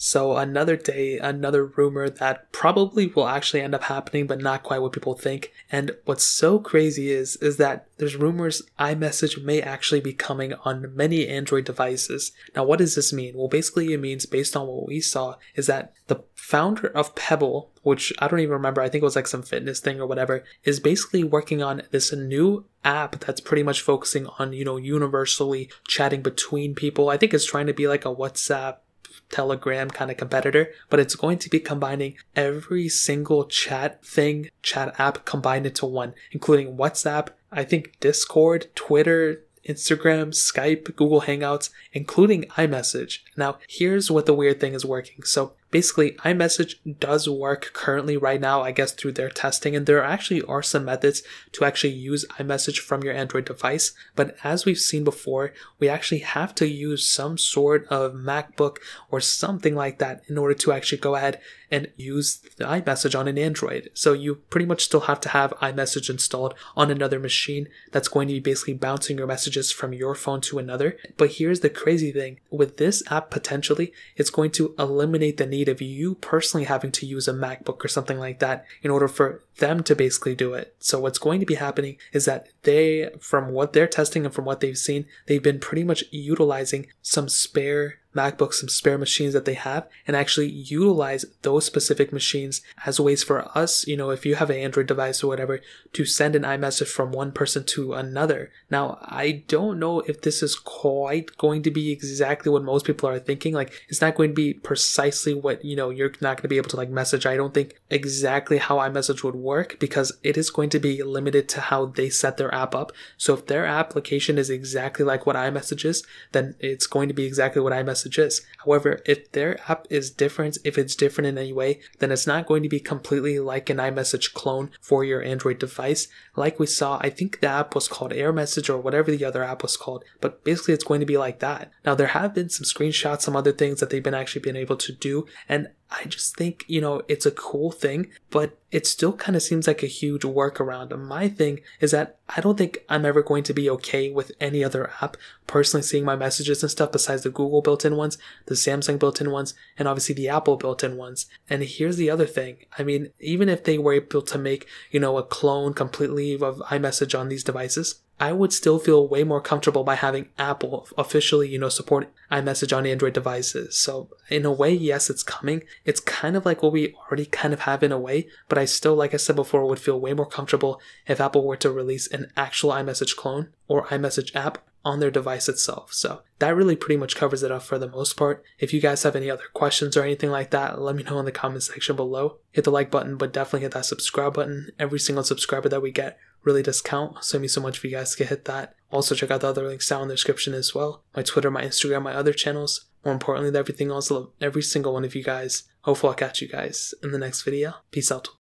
So another day, another rumor that probably will actually end up happening, but not quite what people think. And what's so crazy is, is that there's rumors iMessage may actually be coming on many Android devices. Now, what does this mean? Well, basically it means based on what we saw is that the founder of Pebble, which I don't even remember, I think it was like some fitness thing or whatever, is basically working on this new app that's pretty much focusing on, you know, universally chatting between people. I think it's trying to be like a WhatsApp Telegram kind of competitor, but it's going to be combining every single chat thing, chat app combined into one, including WhatsApp, I think Discord, Twitter, Instagram, Skype, Google Hangouts, including iMessage. Now, here's what the weird thing is working. So, basically iMessage does work currently right now, I guess, through their testing. And there actually are some methods to actually use iMessage from your Android device. But as we've seen before, we actually have to use some sort of MacBook or something like that in order to actually go ahead and use the iMessage on an Android. So you pretty much still have to have iMessage installed on another machine that's going to be basically bouncing your messages from your phone to another. But here's the crazy thing with this app potentially, it's going to eliminate the need need of you personally having to use a MacBook or something like that in order for them to basically do it. So what's going to be happening is that they, from what they're testing and from what they've seen, they've been pretty much utilizing some spare MacBooks some spare machines that they have and actually utilize those specific machines as ways for us, you know, if you have an Android device or whatever, to send an iMessage from one person to another. Now, I don't know if this is quite going to be exactly what most people are thinking. Like, it's not going to be precisely what, you know, you're not going to be able to like message. I don't think exactly how iMessage would work because it is going to be limited to how they set their app up. So if their application is exactly like what iMessage is, then it's going to be exactly what iMessage messages. However, if their app is different, if it's different in any way, then it's not going to be completely like an iMessage clone for your Android device. Like we saw, I think the app was called Air Message or whatever the other app was called, but basically it's going to be like that. Now there have been some screenshots, some other things that they've been actually been able to do, and I just think, you know, it's a cool thing, but it still kind of seems like a huge workaround. My thing is that I don't think I'm ever going to be okay with any other app personally seeing my messages and stuff besides the Google built in ones, the Samsung built in ones, and obviously the Apple built in ones. And here's the other thing I mean, even if they were able to make, you know, a clone completely of iMessage on these devices, I would still feel way more comfortable by having Apple officially, you know, support iMessage on Android devices. So in a way, yes, it's coming. It's kind of like what we already kind of have in a way, but I still, like I said before, would feel way more comfortable if Apple were to release an actual iMessage clone or iMessage app on their device itself. So that really pretty much covers it up for the most part. If you guys have any other questions or anything like that, let me know in the comment section below. Hit the like button, but definitely hit that subscribe button. Every single subscriber that we get really does count. So so much if you guys could hit that. Also check out the other links down in the description as well. My Twitter, my Instagram, my other channels. More importantly, everything else. love every single one of you guys. Hopefully I'll catch you guys in the next video. Peace out.